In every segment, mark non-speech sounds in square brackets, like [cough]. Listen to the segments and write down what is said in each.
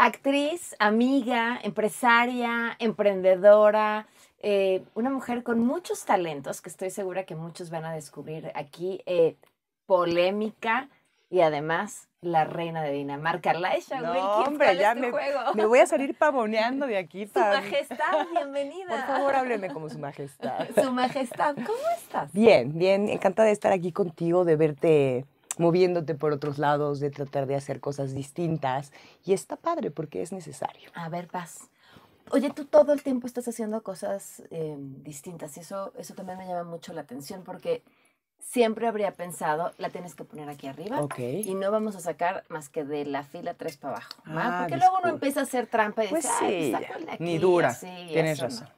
actriz, amiga, empresaria, emprendedora, eh, una mujer con muchos talentos que estoy segura que muchos van a descubrir aquí, eh, polémica y además la reina de Dinamarca, Laisha hombre, ya me, voy a salir pavoneando de aquí. [laughs] Su Majestad, bienvenida. Por favor, hábleme como Su Majestad. [laughs] Su Majestad, ¿cómo estás? Bien, bien, encantada de estar aquí contigo, de verte moviéndote por otros lados, de tratar de hacer cosas distintas. Y está padre porque es necesario. A ver, Paz. Oye, tú todo el tiempo estás haciendo cosas em, distintas y eso, eso también me llama mucho la atención porque siempre habría pensado, la tienes que poner aquí arriba y no vamos a sacar más que de la fila 3 para abajo. Ah, porque luego uno empieza a hacer trampa y pues dice, pues sí, ni dura, tienes razón.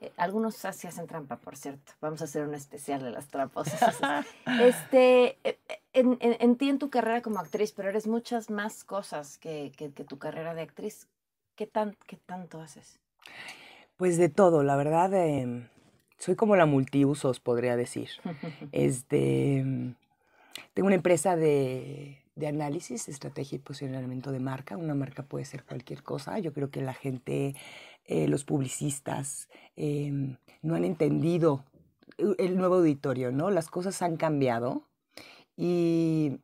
Eh, algunos así hacen trampa, por cierto. Vamos a hacer un especial de las tramposas. [laughs] este, eh, eh, en, ti en tu carrera como actriz, pero eres muchas más cosas que, tu carrera de actriz. ¿Qué, tan, qué tanto haces? Pues de todo, la verdad, em, soy como la multiusos, podría decir. [laughs] este, em, tengo una empresa de, análisis, estrategia y posicionamiento de marca. Una marca puede ser cualquier cosa. Yo creo que la gente, eh, los publicistas, em, no han entendido eh, el nuevo auditorio, ¿no? Las cosas han cambiado y,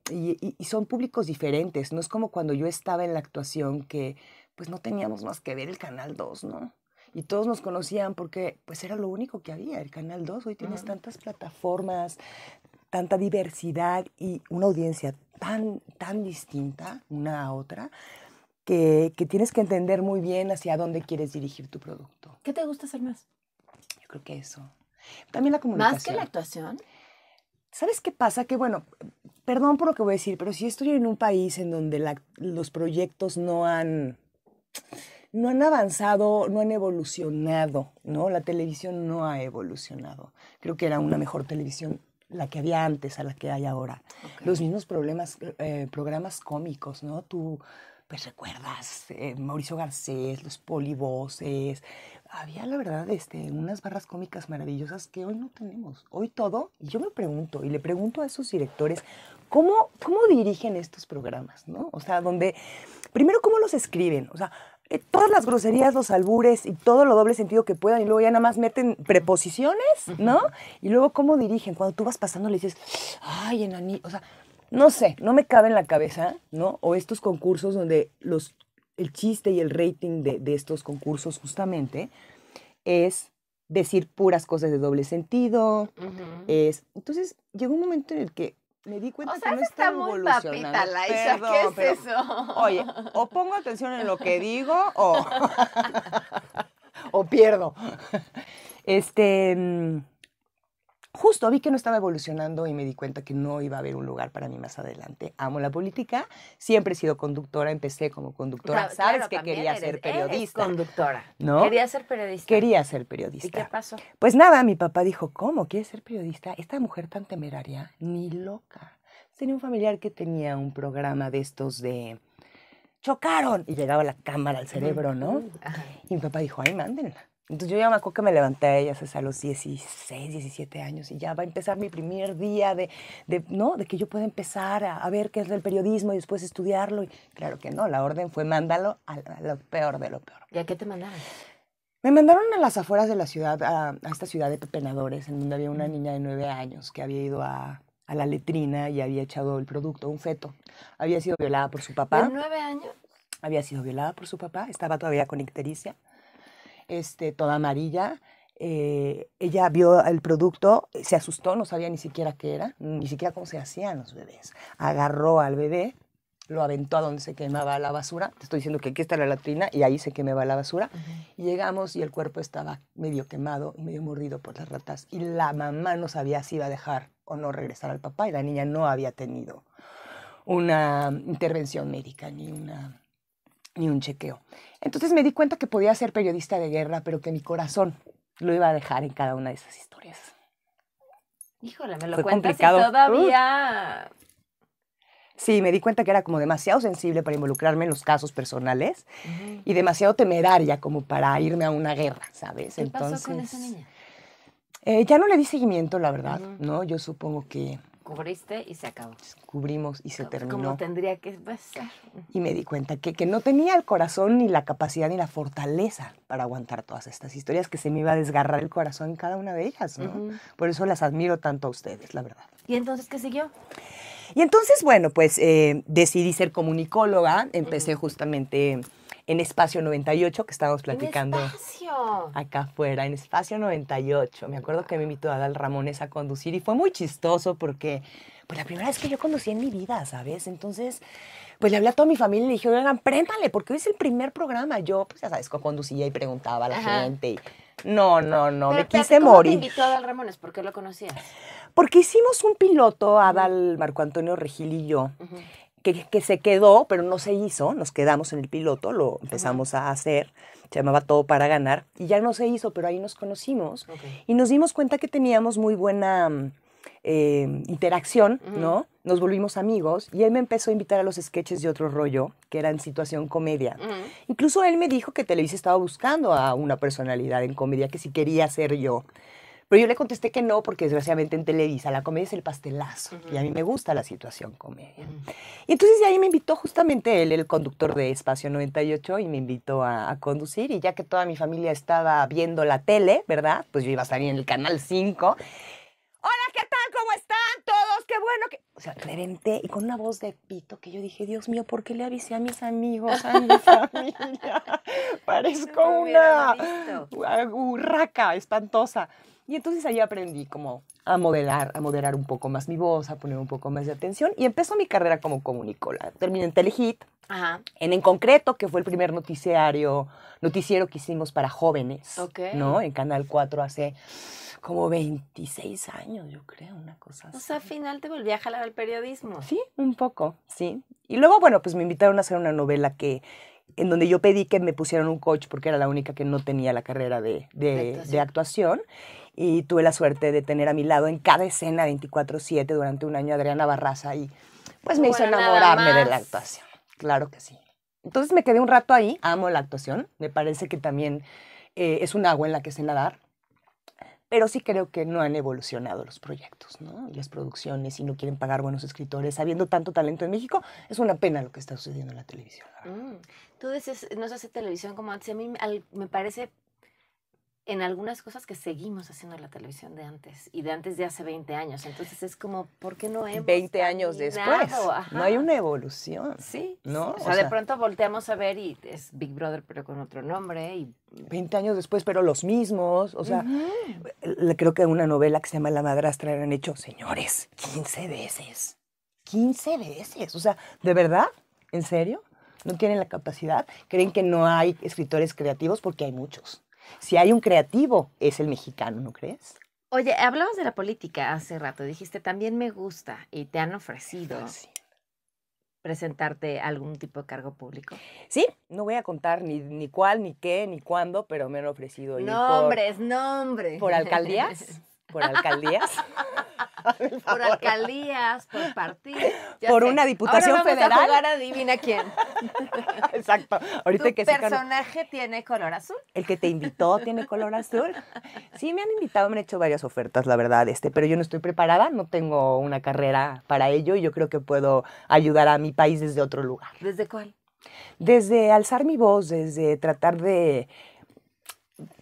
son públicos diferentes, no es como cuando yo estaba en la actuación que pues no teníamos más que ver el Canal 2, ¿no? Y todos nos conocían porque pues era lo único que había, el Canal 2, hoy tienes tantas plataformas, tanta diversidad y una audiencia tan, tan distinta una a otra, que, que tienes que entender muy bien hacia dónde quieres dirigir tu producto. ¿Qué te gusta hacer más? Yo creo que eso. También la comunicación. ¿Más que la actuación? ¿Sabes qué pasa? Que bueno, perdón por lo que voy a decir, pero si estoy en un país en donde los proyectos no han, no han avanzado, no han evolucionado, ¿no? La televisión no ha evolucionado. Creo que era una mejor televisión la que había antes a la que hay ahora. Los mismos problemas, eh, programas cómicos, ¿no? Tú pues recuerdas eh, Mauricio Garcés, los polivoces, había la verdad este, unas barras cómicas maravillosas que hoy no tenemos. Hoy todo, y yo me pregunto, y le pregunto a esos directores, ¿cómo, cómo dirigen estos programas? ¿no? O sea, donde, primero, ¿cómo los escriben? O sea, eh, todas las groserías, los albures y todo lo doble sentido que puedan, y luego ya nada más meten preposiciones, ¿no? Y luego, ¿cómo dirigen? Cuando tú vas pasando le dices, ay, enaní, o sea, no sé, no me cabe en la cabeza, ¿no? O estos concursos donde los el chiste y el rating de, estos concursos justamente es decir puras cosas de doble sentido. es, entonces llegó un momento en el que me di cuenta o sea, que no está muy papita, ¿qué es eso? Oye, o pongo atención en lo que [laughs] digo o, [laughs] o pierdo. Este, mm, justo vi que no estaba evolucionando y me di cuenta que no iba a haber un lugar para mí más adelante. Amo la política, siempre he sido conductora, empecé como conductora. Sabes que quería ser periodista. conductora. ¿No? Quería ser periodista. Quería ser periodista. ¿Y qué pasó? Pues nada, mi papá dijo, ¿cómo quieres ser periodista? Esta mujer tan temeraria, ni loca. Tenía un familiar que tenía un programa de estos de chocaron y llegaba la cámara al cerebro, ¿no? Y mi papá dijo, ay, mándenla. Entonces yo ya me acuerdo que me levanté a ya a los 16, 17 años y ya va a empezar mi primer día de, ¿no? de que yo pueda empezar a, ver qué es el periodismo y después estudiarlo. Y claro que no, la orden fue mándalo a, lo peor de lo peor. ¿Y a qué te mandaron? Me mandaron a las afueras de la ciudad, a, esta ciudad de pepenadores, en donde había una niña de 9 años que había ido a, la letrina y había echado el producto, un feto. Había sido violada por su papá. ¿De 9 años? Había sido violada por su papá, estaba todavía con ictericia. Este, toda amarilla. Eh, ella vio el producto, eh, se asustó, no sabía ni siquiera qué era, ni siquiera cómo se hacían los bebés. Agarró al bebé, lo aventó a donde se quemaba la basura. Te estoy diciendo que aquí está la latrina y ahí se quemaba la basura. llegamos y el cuerpo estaba medio quemado y medio mordido por las ratas. Y la mamá no sabía si iba a dejar o no regresar al papá y la niña no había tenido una intervención médica ni una ni un chequeo. Entonces me di cuenta que podía ser periodista de guerra, pero que mi corazón lo iba a dejar en cada una de esas historias. Híjole, me lo cuentas todavía... Sí, me di cuenta que era como demasiado sensible para involucrarme en los casos personales y demasiado temeraria como para irme a una guerra, ¿sabes? ¿Qué Entonces, pasó con esa niña? Eh, ya no le di seguimiento, la verdad, ¿no? Yo supongo que cubriste y se acabó. Cubrimos y se terminó. Como tendría que pasar. Y me di cuenta que, que no tenía el corazón, ni la capacidad, ni la fortaleza para aguantar todas estas historias, que se me iba a desgarrar el corazón cada una de ellas, ¿no? Por eso las admiro tanto a ustedes, la verdad. ¿Y entonces qué siguió? Y entonces, bueno, pues eh, decidí ser comunicóloga, empecé justamente en Espacio 98, que estábamos platicando acá afuera, en Espacio 98. Me acuerdo que me invitó a Dal Ramones a conducir y fue muy chistoso porque pues la primera vez que yo conducí en mi vida, ¿sabes? Entonces, pues le hablé a toda mi familia y le dije, oigan, préntale, porque hoy es el primer programa. Yo, pues ya sabes, conducía y preguntaba a la gente No, no, no, me quise morir. ¿Cómo invitó Adal Ramones? ¿Por qué lo conocías? Porque hicimos un piloto, Adal, Marco Antonio Regil y yo, que, se quedó, pero no se hizo, nos quedamos en el piloto, lo empezamos a hacer, se llamaba Todo para Ganar, y ya no se hizo, pero ahí nos conocimos y nos dimos cuenta que teníamos muy buena eh, interacción, ¿no? Nos volvimos amigos y él me empezó a invitar a los sketches de otro rollo, que era en situación comedia. Incluso él me dijo que Televisa estaba buscando a una personalidad en comedia, que si quería ser yo. Pero yo le contesté que no, porque desgraciadamente en Televisa la comedia es el pastelazo. Y a mí me gusta la situación comedia. Y entonces de ahí me invitó justamente él, el conductor de Espacio 98, y me invitó a, conducir. Y ya que toda mi familia estaba viendo la tele, ¿verdad? Pues yo iba a salir en el Canal 5. Hola, ¿qué tal? ¿Cómo están todos? Qué bueno que... O sea, reventé y con una voz de pito que yo dije, Dios mío, ¿por qué le avisé a mis amigos, a mi [laughs] familia? [laughs] Parezco una urraca espantosa. Y entonces ahí aprendí como a modelar, a moderar un poco más mi voz, a poner un poco más de atención y empezó mi carrera como comunicola. Terminé en Telehit, en En Concreto, que fue el primer noticiario, noticiero que hicimos para jóvenes, ¿no? En Canal 4 hace como 26 años, yo creo, una cosa así. O sea, al final te volví a jalar al periodismo. Sí, un poco, sí. Y luego, bueno, pues me invitaron a hacer una novela que en donde yo pedí que me pusieran un coach porque era la única que no tenía la carrera de, de, actuación. Y tuve la suerte de tener a mi lado en cada escena 24-7 durante un año Adriana Barraza y pues me hizo enamorarme de la actuación. Claro que sí. Entonces me quedé un rato ahí, amo la actuación, me parece que también eh, es un agua en la que sé nadar pero sí creo que no han evolucionado los proyectos, ¿no? las producciones y no quieren pagar buenos escritores, habiendo tanto talento en México, es una pena lo que está sucediendo en la televisión. Mm. Tú dices, no se hace televisión como antes, a mí me parece en algunas cosas que seguimos haciendo en la televisión de antes y de antes de hace 20 años. Entonces es como, ¿por qué no hemos 20 años después. No hay una evolución. Sí. ¿no? O, sea, de pronto volteamos a ver y es Big Brother pero con otro nombre. Y... 20 años después, pero los mismos. O sea, creo que una novela que se llama La Madrastra eran hecho, señores, 15 veces. 15 veces. O sea, ¿de verdad? ¿En serio? ¿No tienen la capacidad? ¿Creen que no hay escritores creativos? Porque hay muchos. Si hay un creativo, es el mexicano, ¿no crees? Oye, hablamos de la política hace rato, dijiste, también me gusta y te han ofrecido ah, presentarte algún tipo de cargo público. Sí, no voy a contar ni, ni cuál, ni qué, ni cuándo, pero me han ofrecido. Nombres, nombres. Por alcaldías. [laughs] por alcaldías. [laughs] por alcaldías, por partidos. Por una diputación federal. A jugar adivina quién. [laughs] Exacto. Ahorita ¿Tu personaje tiene color azul? El que te invitó tiene color azul. Sí, me han invitado, me han hecho varias ofertas, la verdad, este, pero yo no estoy preparada, no tengo una carrera para ello y yo creo que puedo ayudar a mi país desde otro lugar. ¿Desde cuál? Desde alzar mi voz, desde tratar de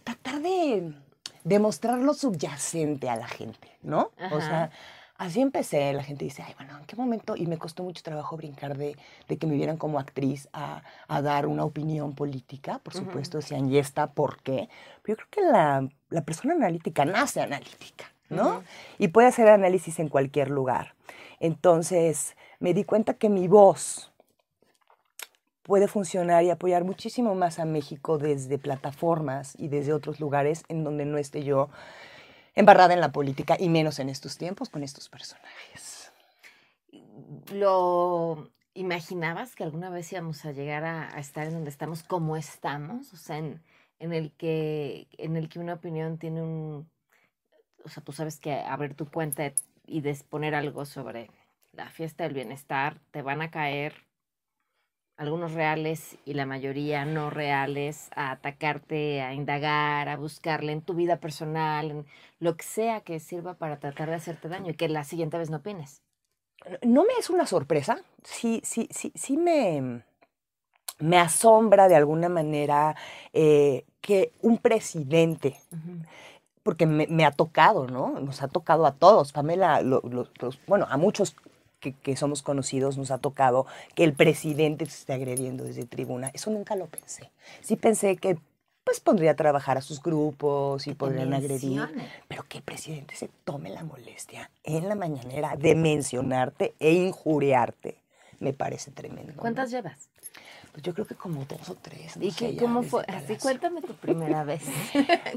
tratar de demostrar lo subyacente a la gente, ¿no? O sea, así empecé. La gente dice, ay, bueno, ¿en qué momento? Y me costó mucho trabajo brincar de, que me vieran como actriz a, dar una opinión política. Por supuesto, decían, ¿y esta por qué? Pero yo creo que la, persona analítica nace analítica, ¿no? Y puede hacer análisis en cualquier lugar. Entonces, me di cuenta que mi voz, puede funcionar y apoyar muchísimo más a México desde plataformas y desde otros lugares en donde no esté yo embarrada en la política y menos en estos tiempos con estos personajes. Lo imaginabas que alguna vez íbamos a llegar a, estar en donde estamos como estamos, o sea, en, el que en el que una opinión tiene un o sea, tú sabes que abrir tu puente y disponer algo sobre la fiesta del bienestar te van a caer algunos reales y la mayoría no reales, a atacarte, a indagar, a buscarle en tu vida personal, en lo que sea que sirva para tratar de hacerte daño y que la siguiente vez no opines. No me es una sorpresa, sí, sí, sí, sí me, me asombra de alguna manera eh, que un presidente, porque me, ha tocado, ¿no? Nos ha tocado a todos, Pamela, bueno, a muchos que, somos conocidos nos ha tocado que el presidente se esté agrediendo desde tribuna. Eso nunca lo pensé. Sí pensé que pues pondría a trabajar a sus grupos y podrían agredir. Pero que el presidente se tome la molestia en la mañanera de mencionarte e injuriarte, me parece tremendo. ¿Cuántas llevas? Pues yo creo que como dos o tres. ¿Y cómo fue? Así cuéntame tu primera [laughs] vez.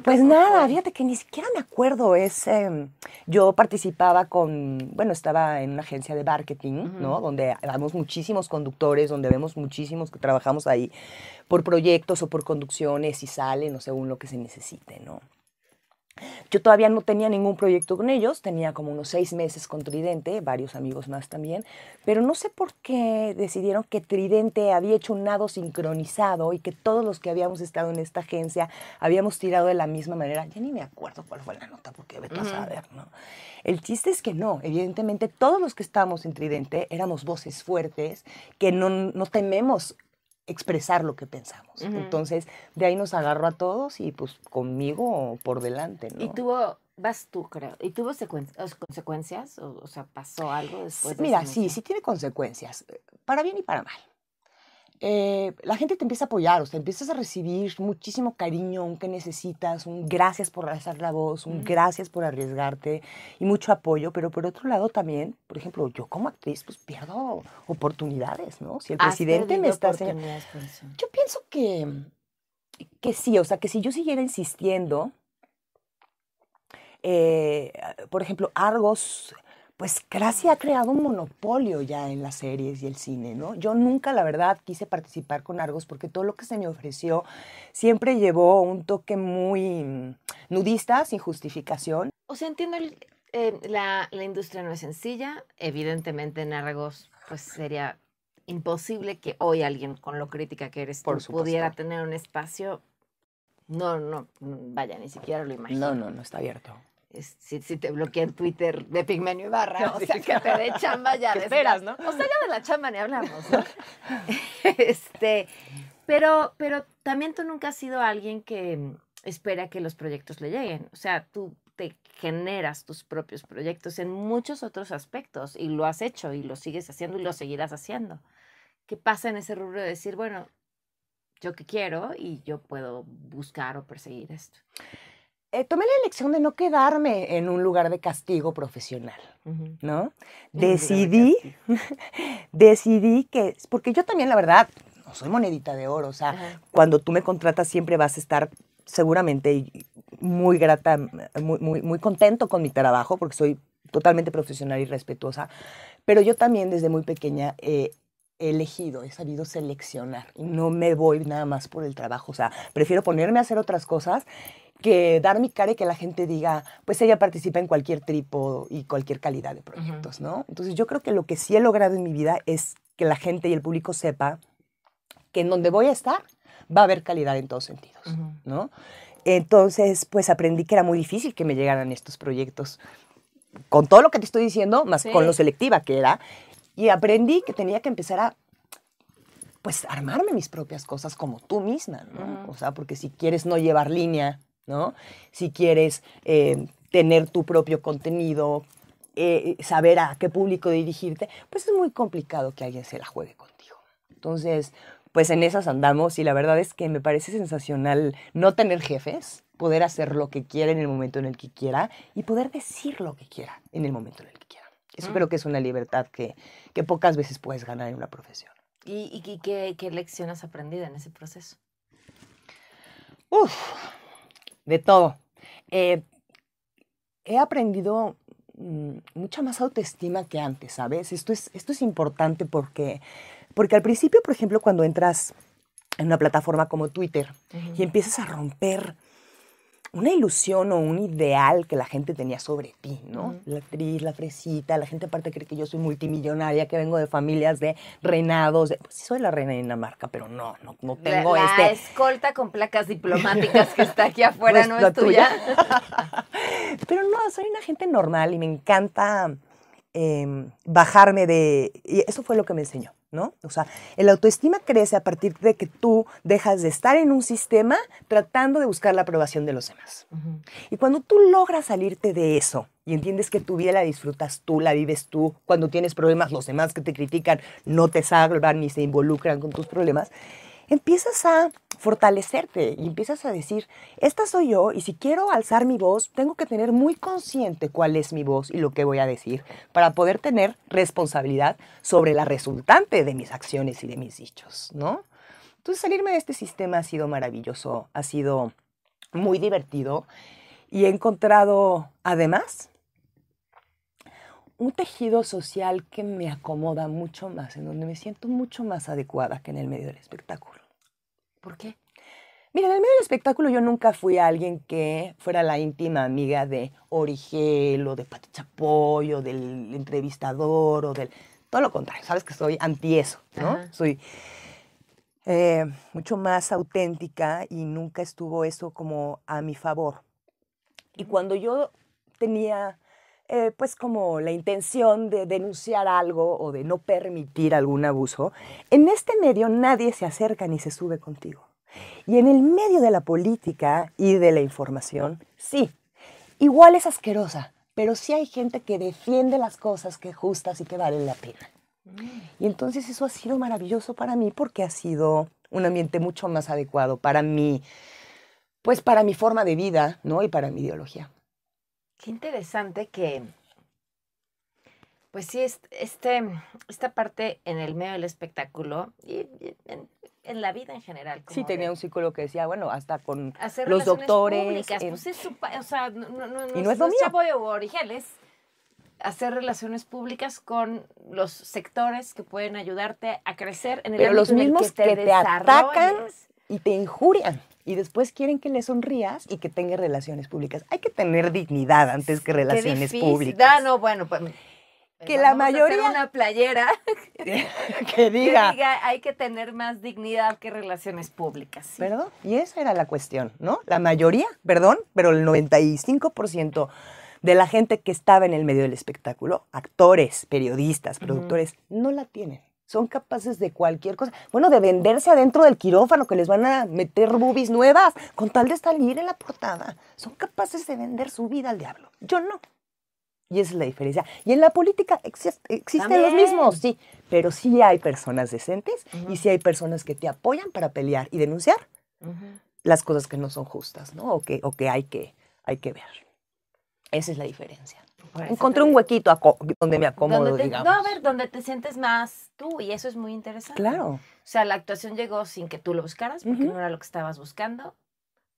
pues nada, fíjate que ni siquiera me acuerdo. Es, em, yo participaba con, bueno, estaba en una agencia de marketing, ¿no? Donde vemos muchísimos conductores, donde vemos muchísimos que trabajamos ahí por proyectos o por conducciones y salen o según lo que se necesite, ¿no? Yo todavía no tenía ningún proyecto con ellos, tenía como unos seis meses con Tridente, varios amigos más también, pero no sé por qué decidieron que Tridente había hecho un nado sincronizado y que todos los que habíamos estado en esta agencia habíamos tirado de la misma manera. Ya ni me acuerdo cuál fue la nota, porque vete a saber, ¿no? El chiste es que no, evidentemente todos los que estábamos en Tridente éramos voces fuertes, que no, no tememos expresar lo que pensamos. Entonces, de ahí nos agarró a todos y pues conmigo por delante. Y tuvo, vas tú creo, ¿y tuvo consecuencias? O, sea, ¿pasó algo después? Mira, sí, sí tiene consecuencias, eh, para bien y para mal. Eh, la gente te empieza a apoyar, o sea, empiezas a recibir muchísimo cariño, un que necesitas, un gracias por alzar la voz, un gracias por arriesgarte y mucho apoyo, pero por otro lado también, por ejemplo, yo como actriz pues pierdo oportunidades, ¿no? Si el ah, presidente me está haciendo... Yo pienso que, que sí, o sea, que si yo siguiera insistiendo, eh, por ejemplo, Argos pues Gracia ha creado un monopolio ya en las series y el cine, ¿no? Yo nunca, la verdad, quise participar con Argos porque todo lo que se me ofreció siempre llevó un toque muy mm, nudista, sin justificación. O sea, entiendo, eh, la, industria no es sencilla, evidentemente en Argos pues sería imposible que hoy alguien con lo crítica que eres tú pudiera tener un espacio. No, no, vaya, ni siquiera lo imagino. No, no, no está abierto si, te te bloquean Twitter de Pigmenio barra, [laughs] o sea, que te dé chamba ya. esperas, ¿no? O sea, ya de la chamba ni hablamos, [laughs] este, pero, pero también tú nunca has sido alguien que espera que los proyectos le lleguen. O sea, tú te generas tus propios proyectos en muchos otros aspectos y lo has hecho y lo sigues haciendo y lo seguirás haciendo. ¿Qué pasa en ese rubro de decir, bueno, yo qué quiero y yo puedo buscar o perseguir esto? Eh, tomé la elección de no quedarme en un lugar de castigo profesional, ¿no? Decidí, [laughs] decidí que, porque yo también, la verdad, no soy monedita de oro, o sea, cuando tú me contratas siempre vas a estar seguramente muy grata, muy, contento con mi trabajo, porque soy totalmente profesional y respetuosa, pero yo también desde muy pequeña eh, he elegido, he sabido seleccionar y no me voy nada más por el trabajo. O sea, prefiero ponerme a hacer otras cosas que dar mi cara y que la gente diga, pues ella participa en cualquier tripo y cualquier calidad de proyectos, ¿no? Entonces yo creo que lo que sí he logrado en mi vida es que la gente y el público sepa que en donde voy a estar va a haber calidad en todos sentidos, ¿no? Entonces, pues aprendí que era muy difícil que me llegaran estos proyectos con todo lo que te estoy diciendo, más con lo selectiva que era, y aprendí que tenía que empezar a pues armarme mis propias cosas como tú misma, ¿no? O sea, porque si quieres no llevar línea, ¿no? Si quieres eh, tener tu propio contenido, eh, saber a qué público dirigirte, pues es muy complicado que alguien se la juegue contigo. Entonces, pues en esas andamos y la verdad es que me parece sensacional no tener jefes, poder hacer lo que quiera en el momento en el que quiera y poder decir lo que quiera en el momento en el que quiera. Eso creo que es una libertad que, que, pocas veces puedes ganar en una profesión. ¿Y, qué, qué, lección has aprendido en ese proceso? Uf, de todo. Eh, he aprendido mm, mucha más autoestima que antes, ¿sabes? Esto es, esto es importante porque, porque al principio, por ejemplo, cuando entras en una plataforma como Twitter y empiezas a romper una ilusión o un ideal que la gente tenía sobre ti, ¿no? La actriz, la fresita, la gente aparte cree que yo soy multimillonaria, que vengo de familias de reinados, pues sí soy la reina de Dinamarca, pero no, no, tengo la, la este escolta con placas diplomáticas que está aquí afuera, pues, ¿no, es, tuya? [laughs] pero no, soy una gente normal y me encanta em, bajarme de... Y eso fue lo que me enseñó. ¿no? O sea, el autoestima crece a partir de que tú dejas de estar en un sistema tratando de buscar la aprobación de los demás. Y cuando tú logras salirte de eso y entiendes que tu vida la disfrutas tú, la vives tú, cuando tienes problemas, los demás que te critican no te salvan ni se involucran con tus problemas, empiezas a fortalecerte y empiezas a decir, esta soy yo y si quiero alzar mi voz, tengo que tener muy consciente cuál es mi voz y lo que voy a decir para poder tener responsabilidad sobre la resultante de mis acciones y de mis dichos, ¿no? Entonces salirme de este sistema ha sido maravilloso, ha sido muy divertido y he encontrado además un tejido social que me acomoda mucho más, en donde me siento mucho más adecuada que en el medio del espectáculo. ¿Por qué? Mira, en el medio del espectáculo yo nunca fui alguien que fuera la íntima amiga de Origel o de Pati Chapoy o del entrevistador o del... Todo lo contrario, sabes que soy anti eso, ¿no? Soy eh, mucho más auténtica y nunca estuvo eso como a mi favor. Y cuando yo tenía eh, pues como la intención de denunciar algo o de no permitir algún abuso, en este medio nadie se acerca ni se sube contigo. Y en el medio de la política y de la información, sí, igual es asquerosa, pero sí hay gente que defiende las cosas que justas y que valen la pena. Mm. Y entonces eso ha sido maravilloso para mí porque ha sido un ambiente mucho más adecuado para mí, pues para mi forma de vida, ¿no? Y para mi ideología. Qué interesante que, pues sí, este, esta parte en el medio del espectáculo y en, la vida en general. Como sí, tenía un ciclo que decía, bueno, hasta con los doctores. pues es o sea, no, no, no es hacer relaciones públicas con los sectores que pueden ayudarte a crecer en el Pero los mismos te, que te atacan y te injurian y después quieren que le sonrías y que tenga relaciones públicas. Hay que tener dignidad antes que relaciones públicas. Ah, no, bueno, pues, pues que pues, la mayoría una playera [laughs] que, diga, que, diga, hay que tener más dignidad que relaciones públicas. ¿Perdón? Y esa era la cuestión, ¿no? La mayoría, perdón, pero el 95% de la gente que estaba en el medio del espectáculo, actores, periodistas, productores, no la tienen. Son capaces de cualquier cosa. Bueno, de venderse adentro del quirófano, que les van a meter boobies nuevas, con tal de salir en la portada. Son capaces de vender su vida al diablo. Yo no. Y esa es la diferencia. Y en la política existen los mismos, sí. Pero sí hay personas decentes y sí hay personas que te apoyan para pelear y denunciar las cosas que no son justas, ¿no? O o que, hay que hay que ver. Esa es la diferencia. Encontré un huequito donde me acomodo, digamos. No, a ver, donde te sientes más tú y eso es muy interesante. Claro. O sea, la actuación llegó sin que tú lo buscaras porque no era lo que estabas buscando.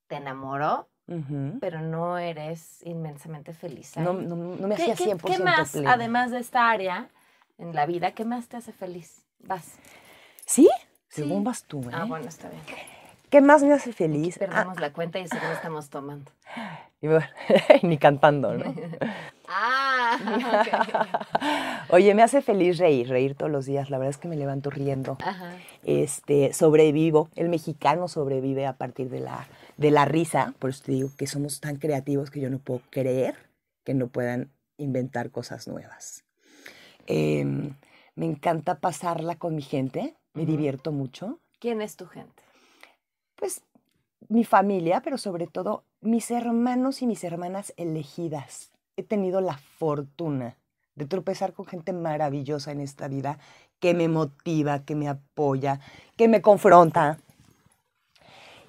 Te enamoró, pero no eres inmensamente feliz. No, no, me hacía 100% feliz qué más, además de esta área en la vida, qué más te hace feliz? Vas. ¿Sí? Según vas tú, ah, ¿eh? Ah, bueno, está bien. ¿Qué más me hace feliz? Ah. Perdemos la cuenta y no estamos tomando. [laughs] Y [laughs] ni cantando, ¿no? [laughs] ah, Oye, me hace feliz reír, reír todos los días. La verdad es que me levanto riendo. Este, sobrevivo. El mexicano sobrevive a partir de la, de la risa. Por eso te digo que somos tan creativos que yo no puedo creer que no puedan inventar cosas nuevas. Em, me encanta pasarla con mi gente. Me divierto mucho. ¿Quién es tu gente? pues mi familia, pero sobre todo mis hermanos y mis hermanas elegidas. He tenido la fortuna de tropezar con gente maravillosa en esta vida que me motiva, que me apoya, que me confronta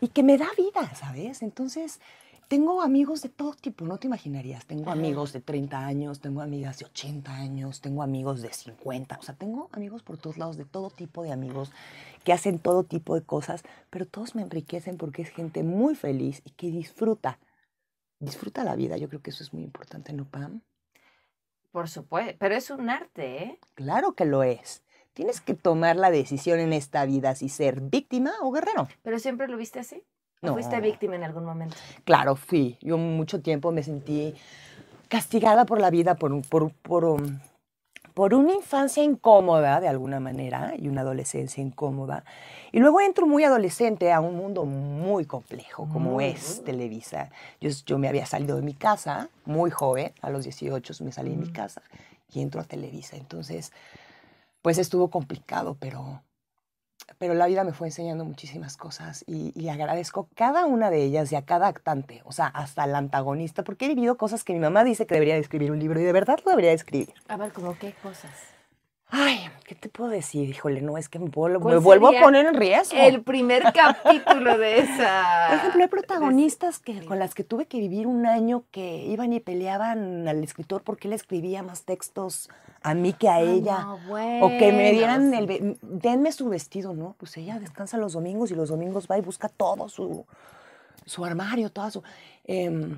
y que me da vida, ¿sabes? Entonces, tengo amigos de todo tipo, no te imaginarías. Tengo amigos de 30 años, tengo amigas de 80 años, tengo amigos de 50. O sea, tengo amigos por todos lados, de todo tipo de amigos que hacen todo tipo de cosas, pero todos me enriquecen porque es gente muy feliz y que disfruta. Disfruta la vida. Yo creo que eso es muy importante, ¿no, Pam? Por supuesto, pero es un arte, ¿eh? Claro que lo es. Tienes que tomar la decisión en esta vida si ser víctima o guerrero. ¿Pero siempre lo viste así? No. ¿Fuiste víctima en algún momento? Claro, fui. Yo mucho tiempo me sentí castigada por la vida, por, um, por una infancia incómoda, de alguna manera, y una adolescencia incómoda. Y luego entro muy adolescente a un mundo muy complejo, como mm. es Televisa. Yo, yo me había salido de mi casa, muy joven, a los 18 me salí de mi mm. casa, y entro a Televisa. Entonces, pues estuvo complicado, pero pero la vida me fue enseñando muchísimas cosas y, agradezco cada una de ellas y a cada actante, o sea, hasta al antagonista, porque he vivido cosas que mi mamá dice que debería escribir un libro y de verdad lo debería escribir. A ver, ¿cómo qué cosas? Ay, ¿qué te puedo decir? Híjole, no, es que me, vuelvo, a poner en riesgo. El primer [laughs] capítulo de esa. Por ejemplo, hay protagonistas que, con las que tuve que vivir un año que iban y peleaban al escritor porque él escribía más textos a mí que a ah, ella. o que me dieran el. Denme su vestido, ¿no? Pues ella descansa los domingos y los domingos va y busca todo su su armario, toda su eh,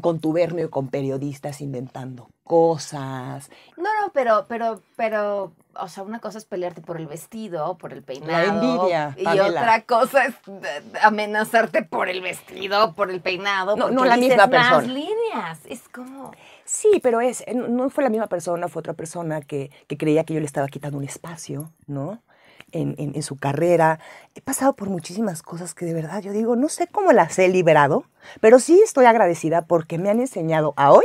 contubernio con periodistas inventando cosas. No, no, pero, pero, pero, o sea, una cosa es pelearte por el vestido, por el peinado. La envidia. Y otra cosa es amenazarte por el vestido, por el peinado. No, no la misma persona. Más líneas. Es como. Sí, pero es, eh, no fue la misma persona, fue otra persona que, que creía que yo le estaba quitando un espacio, ¿no? en, su carrera. He pasado por muchísimas cosas que de verdad yo digo, no sé cómo las he liberado, pero sí estoy agradecida porque me han enseñado a hoy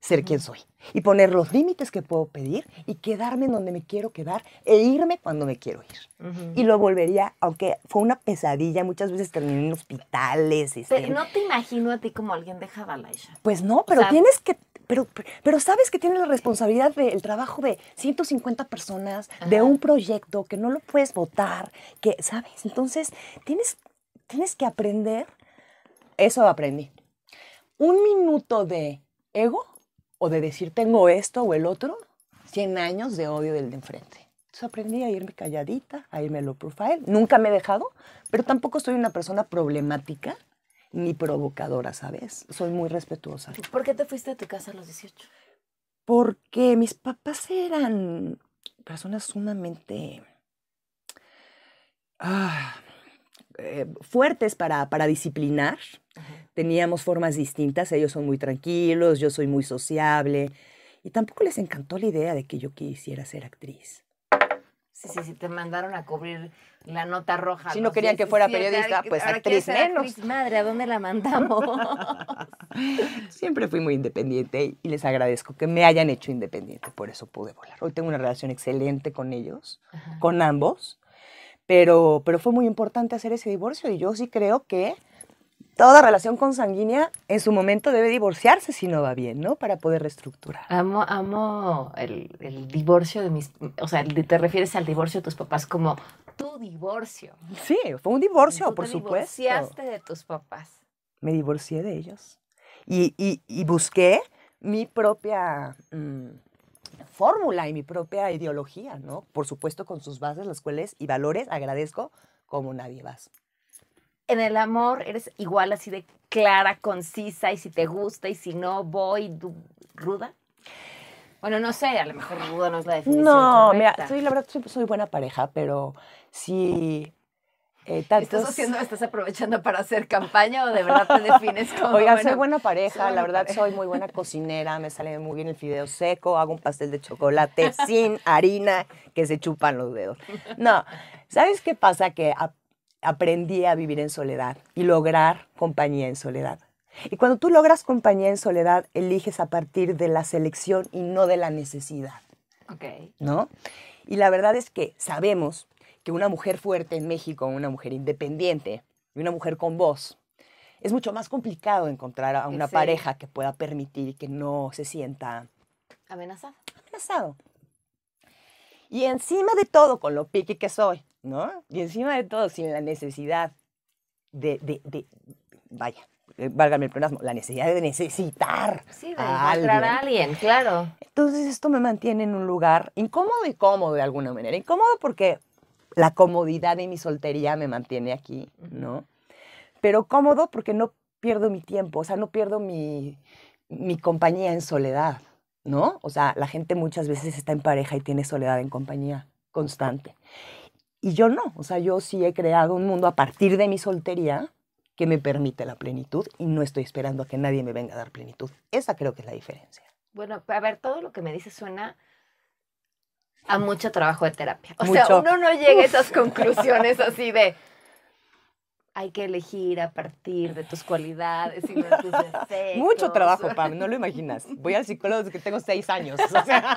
ser quien soy y poner los límites que puedo pedir y quedarme en donde me quiero quedar e irme cuando me quiero ir. Y lo volvería, aunque fue una pesadilla, muchas veces terminé en hospitales. Este, no te imagino a ti como alguien de Jabalaya. Pues no, pero tienes que pero, pero sabes que tienes la responsabilidad del trabajo de 150 personas, de un proyecto que no lo puedes votar, que, ¿sabes? Entonces, tienes, tienes que aprender. Eso aprendí. Un minuto de ego o de decir tengo esto o el otro, 100 años de odio del de enfrente. Entonces aprendí a irme calladita, a irme low profile. Nunca me he dejado, pero tampoco soy una persona problemática ni provocadora, ¿sabes? Soy muy respetuosa. ¿Por qué te fuiste a tu casa a los 18? Porque mis papás eran personas sumamente ah, eh, fuertes para, disciplinar. Teníamos formas distintas, ellos son muy tranquilos, yo soy muy sociable. Y tampoco les encantó la idea de que yo quisiera ser actriz. Sí, sí, sí, te mandaron a cubrir la nota roja. Si no querían que fuera periodista, pues actriz menos. madre, ¿a dónde la mandamos? [laughs] Siempre fui muy independiente y les agradezco que me hayan hecho independiente, por eso pude volar. Hoy tengo una relación excelente con ellos, con ambos, pero, pero fue muy importante hacer ese divorcio y yo sí creo que toda relación consanguínea en su momento debe divorciarse si no va bien, ¿no? Para poder reestructurar. Amo, amo el, divorcio de mis, o sea, te refieres al divorcio de tus papás como tu divorcio. Sí, fue un divorcio, por supuesto. Te divorciaste de tus papás. Me divorcié de ellos. Y, busqué mi propia mm, fórmula y mi propia ideología, ¿no? Por supuesto, con sus bases, las cuales y valores agradezco como nadie más en el amor eres igual así de clara, concisa, y si te gusta, y si no, voy ruda. Bueno, no sé, a lo mejor ruda no es la definición. No, mira, soy, la verdad soy, buena pareja, pero si... Eh, ¿Estás haciendo, estás aprovechando para hacer campaña o de verdad te defines como. Oiga, bueno, soy buena pareja, la verdad soy muy buena cocinera, me sale muy bien el fideo seco, hago un pastel de chocolate [laughs] sin harina que se chupan los dedos. No, ¿sabes qué pasa? Que a, aprendí a vivir en soledad y lograr compañía en soledad. Y cuando tú logras compañía en soledad, eliges a partir de la selección y no de la necesidad. ¿No? Y la verdad es que sabemos que una mujer fuerte en México, una mujer independiente y una mujer con voz, es mucho más complicado encontrar a una pareja que pueda permitir que no se sienta ¿Amenazada? Amenazado. Y encima de todo, con lo piqui que soy, ¿no? Y encima de todo, sin la necesidad de, de, vaya, eh, válgame el plenasmo, la necesidad de necesitar a, alguien. claro. Entonces esto me mantiene en un lugar incómodo y cómodo de alguna manera. Incómodo porque la comodidad de mi soltería me mantiene aquí, ¿no? Pero cómodo porque no pierdo mi tiempo, o sea, no pierdo mi, mi compañía en soledad, ¿no? O sea, la gente muchas veces está en pareja y tiene soledad en compañía constante. Y yo no, o sea, yo sí he creado un mundo a partir de mi soltería que me permite la plenitud y no estoy esperando a que nadie me venga a dar plenitud. Esa creo que es la diferencia. Bueno, a ver, todo lo que me dices suena a mucho trabajo de terapia. O sea, uno no llega a esas conclusiones así de, hay que elegir a partir de tus cualidades y de tus deseos. [laughs] Mucho trabajo, Pam, no lo imaginas. Voy al psicólogo desde que tengo seis años.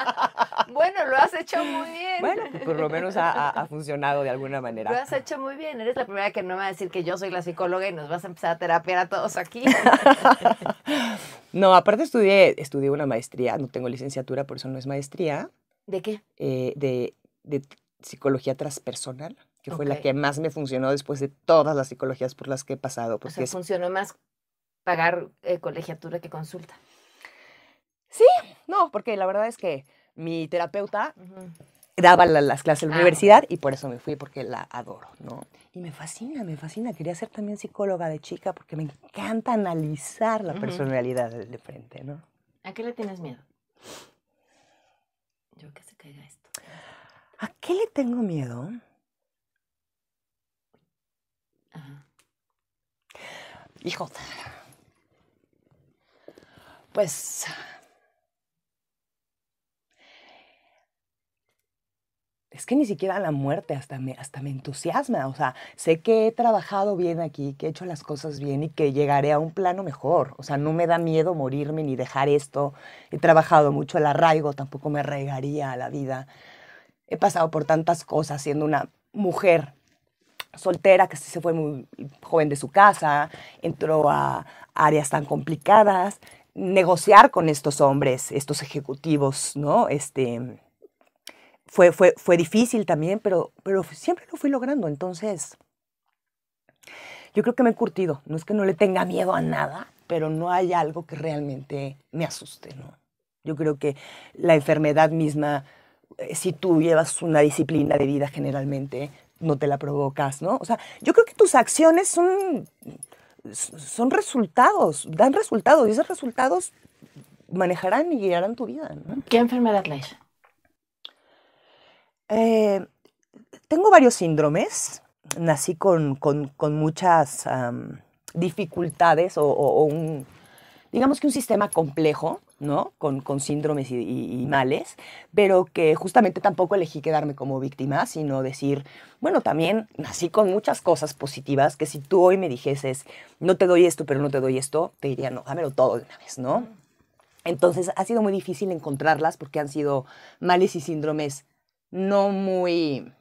[laughs] bueno, lo has hecho muy bien. Bueno, pues, por lo menos ha, funcionado de alguna manera. Lo has hecho muy bien. Eres la primera que no me va a decir que yo soy la psicóloga y nos vas a empezar a terapiar a todos aquí. [laughs] no, aparte estudié, estudié una maestría. No tengo licenciatura, por eso no es maestría. ¿De qué? Eh, de psicología transpersonal que fue la que más me funcionó después de todas las psicologías por las que he pasado. o sea, funcionó más pagar eh, colegiatura que consulta. Sí, no, porque la verdad es que mi terapeuta daba las clases en la ah, universidad y por eso me fui, porque la adoro, ¿no? Y me fascina, me fascina. Quería ser también psicóloga de chica porque me encanta analizar la personalidad de, frente, ¿no? ¿A qué le tienes miedo? Yo que se caiga esto. ¿A qué le tengo miedo? Hijo. Pues. Es que ni siquiera la muerte hasta me, hasta me entusiasma. O sea, sé que he trabajado bien aquí, que he hecho las cosas bien y que llegaré a un plano mejor. O sea, no me da miedo morirme ni dejar esto. He trabajado mucho el arraigo, tampoco me arraigaría a la vida. He pasado por tantas cosas siendo una mujer soltera que se fue muy joven de su casa, entró a áreas tan complicadas, negociar con estos hombres, estos ejecutivos, ¿no? Este, fue, fue, fue difícil también, pero, pero siempre lo fui logrando. Entonces, yo creo que me he curtido. No es que no le tenga miedo a nada, pero no hay algo que realmente me asuste, ¿no? Yo creo que la enfermedad misma, eh, si tú llevas una disciplina de vida generalmente, no te la provocas, ¿no? O sea, yo creo que tus acciones son, son resultados, dan resultados y esos resultados manejarán y guiarán tu vida. ¿no? ¿Qué enfermedad lees? Eh, tengo varios síndromes. Nací con, con, muchas dificultades o, o, un, digamos que un sistema complejo. ¿no? Con, síndromes y, males, pero que justamente tampoco elegí quedarme como víctima, sino decir, bueno, también nací con muchas cosas positivas que si tú hoy me dijeses, no te doy esto, pero no te doy esto, te diría, no, dámelo todo de una vez, ¿no? Entonces ha sido muy difícil encontrarlas porque han sido males y síndromes no muy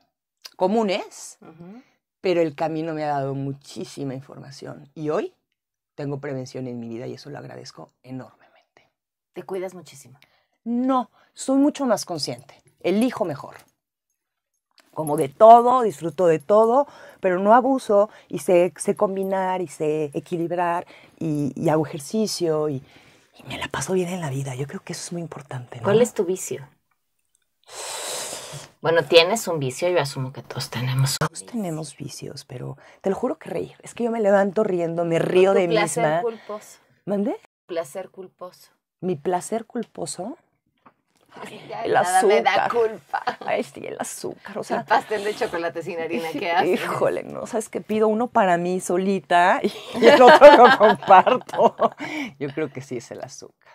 comunes, pero el camino me ha dado muchísima información y hoy tengo prevención en mi vida y eso lo agradezco enorme. Te cuidas muchísimo. No, soy mucho más consciente. Elijo mejor. Como de todo, disfruto de todo, pero no abuso y sé, combinar y sé equilibrar y, hago ejercicio y, me la paso bien en la vida. Yo creo que eso es muy importante. ¿Cuál es tu vicio? Bueno, tienes un vicio, yo asumo que todos tenemos. todos tenemos vicios, pero te lo juro que reír. Es que yo me levanto riendo, me río de mí misma. Placer ¿Mandé? Placer culposo mi placer culposo. nada me da culpa. Ay, sí, el azúcar. O sea, el pastel de chocolate sin harina, [laughs] ¿qué hace? Híjole, no, sabes que pido uno para mí solita [laughs] y el otro lo comparto. Yo creo que sí es el azúcar.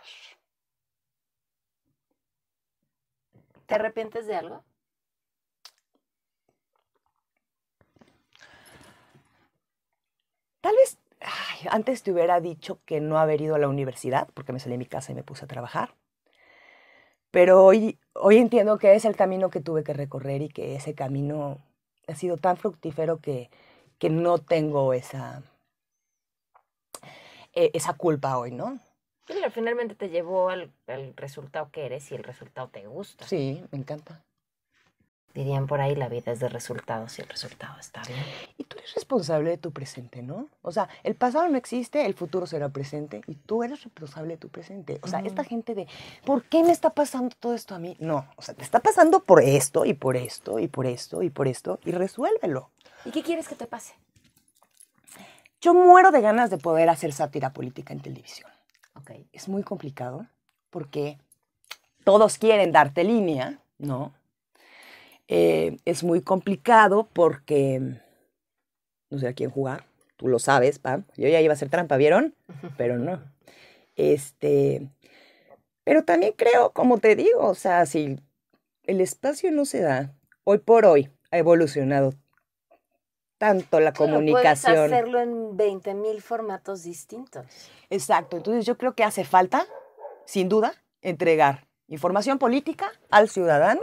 ¿Te arrepientes de algo? Tal vez antes te hubiera dicho que no haber ido a la universidad, porque me salí de mi casa y me puse a trabajar. Pero hoy, hoy entiendo que es el camino que tuve que recorrer y que ese camino ha sido tan fructífero que, que no tengo esa, e, esa culpa hoy, ¿no? Pero finalmente te llevó al, al resultado que eres y el resultado te gusta. Sí, me encanta dirían por ahí, la vida es de resultados y el resultado está bien. Y tú eres responsable de tu presente, ¿no? O sea, el pasado no existe, el futuro será presente y tú eres responsable de tu presente. O sea, esta gente de, ¿por qué me está pasando todo esto a mí? No, o sea, te está pasando por esto y por esto y por esto y por esto y resuélvelo. ¿Y qué quieres que te pase? Yo muero de ganas de poder hacer sátira política en televisión. Ok. Es muy complicado porque todos quieren darte línea, ¿no? Eh, es muy complicado porque mm, no sé a quién jugar. Tú lo sabes, Pam. Yo ya iba a hacer trampa, ¿vieron? Pero no. Este, pero también creo, como te digo, o sea, si el espacio no se da, hoy por hoy ha evolucionado tanto la comunicación. Puedes hacerlo en 20 mil formatos distintos. Exacto. Entonces yo creo que hace falta, sin duda, entregar información política al ciudadano.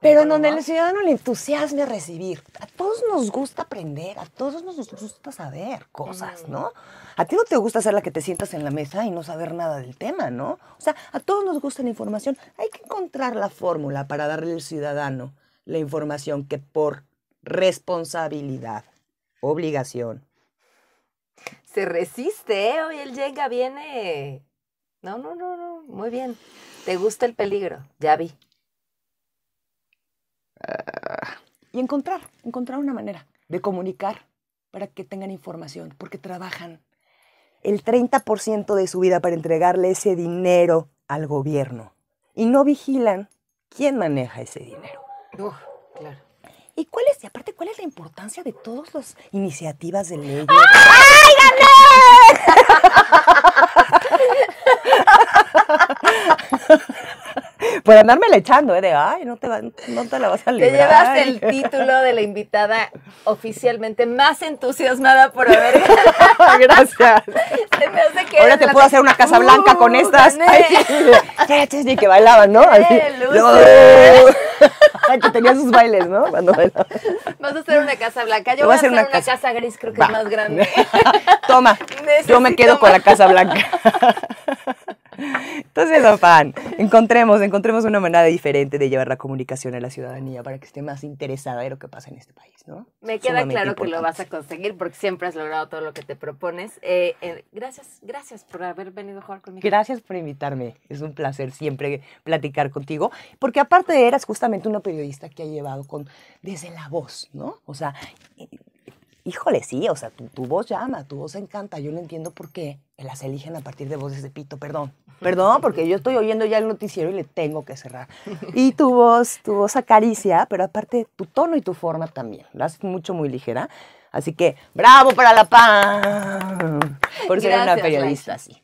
Pero en donde el ciudadano le entusiasme a recibir. A todos nos gusta aprender, a todos nos gusta saber cosas, mm. ¿no? A ti no te gusta ser la que te sientas en la mesa y no saber nada del tema, ¿no? O sea, a todos nos gusta la información. Hay que encontrar la fórmula para darle al ciudadano la información que por responsabilidad, obligación. Se resiste, ¿eh? Hoy él llega, viene. No, no, no, no. Muy bien. Te gusta el peligro, ya vi. Ah. Y encontrar, encontrar una manera de comunicar para que tengan información, porque trabajan el 30% de su vida para entregarle ese dinero al gobierno. Y no vigilan quién maneja ese dinero. claro. ¿Y cuál es, y aparte, cuál es la importancia de todas las iniciativas de ley? ¡Ay, gané! [laughs] por andármela echando, ¿eh? De, ay, no te, no te la vas a librar. Te llevas el [laughs] título de la invitada oficialmente más entusiasmada por haber [laughs] Gracias. Ahora te puedo hacer una casa blanca con uh, estas. Ni que bailaban, ¿no? Así, que tenía sus bailes, ¿no? Cuando Vas a hacer una casa blanca. Yo voy, a hacer una, casa... gris, creo que es más grande. [laughs] Toma, yo me quedo con la casa blanca. Entonces, afán, encontremos, encontremos una manera diferente de llevar la comunicación a la ciudadanía para que esté más interesada de lo que pasa en este país, ¿no? Me queda claro que lo vas a conseguir porque siempre has logrado todo lo que te propones. Eh, eh, gracias, gracias por haber venido a jugar conmigo. Gracias por invitarme. Es un placer siempre platicar contigo, porque aparte eras justamente una periodista que ha llevado con desde la voz, ¿no? O sea, híjole, sí, o sea, tu, voz llama, tu voz encanta. Yo no entiendo por qué las eligen a partir de voces de pito, perdón. Perdón, porque yo estoy oyendo ya el noticiero y le tengo que cerrar. Y tu voz, tu voz acaricia, pero aparte tu tono y tu forma también. La haces mucho, muy ligera. Así que, bravo para la PAN por ser una periodista así.